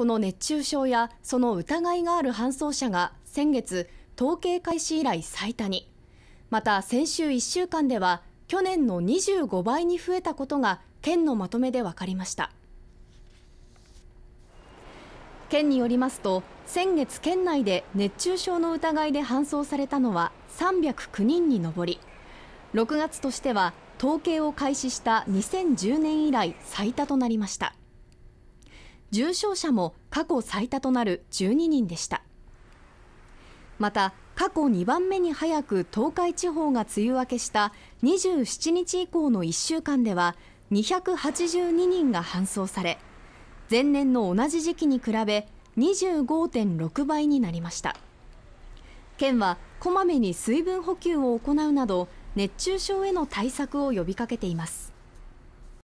この熱中症やその疑いがある搬送者が先月、統計開始以来最多に、また先週1週間では去年の25倍に増えたことが県のまとめで分かりました。県によりますと先月県内で熱中症の疑いで搬送されたのは309人に上り6月としては統計を開始した2010年以来最多となりました重症者も過去最多となる12人でしたまた過去2番目に早く東海地方が梅雨明けした27日以降の1週間では282人が搬送され前年の同じ時期に比べ25.6倍になりました県はこまめに水分補給を行うなど熱中症への対策を呼びかけています